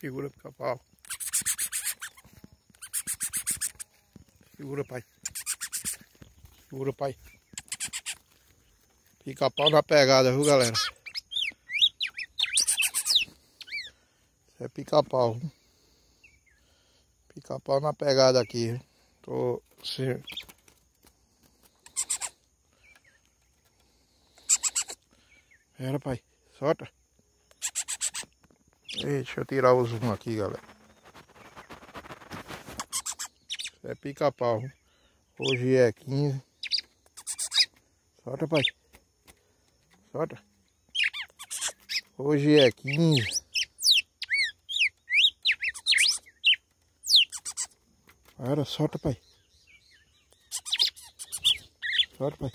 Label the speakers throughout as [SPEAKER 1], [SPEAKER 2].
[SPEAKER 1] Segura, pica-pau. Segura, pai. Segura, pai. Pica-pau na pegada, viu, galera? é pica-pau. Pica-pau na pegada aqui. Tô se... Era, pai. Solta deixa eu tirar o zoom aqui, galera. É pica-pau. Hoje é 15. Solta, pai. Solta. Hoje é 15. Para, solta, pai. Solta, pai.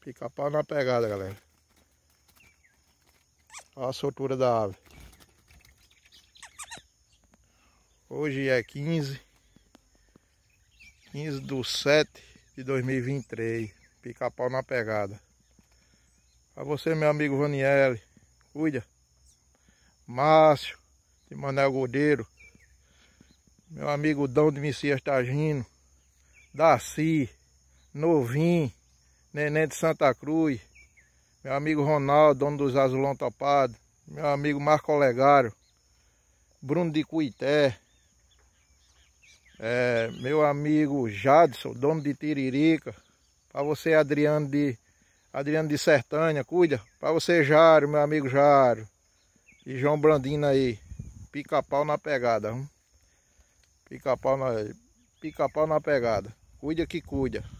[SPEAKER 1] Pica-pau na pegada, galera. Olha a soltura da ave. Hoje é 15, 15 do 7 de 2023. Pica-pau na pegada. A você, meu amigo Vaniele, cuida. Márcio, de Manel Godeiro. Meu amigo Dão de Messias Tagino. Daci, Novinho, Neném de Santa Cruz meu amigo Ronaldo, dono dos Azulão Topado, meu amigo Marco Olegário, Bruno de Cuité, é, meu amigo Jadson, dono de Tiririca, para você Adriano de Adriano de Sertânia, cuida, para você Jário, meu amigo Jário, e João Brandino aí, pica-pau na pegada, pica-pau na, pica na pegada, cuida que cuida.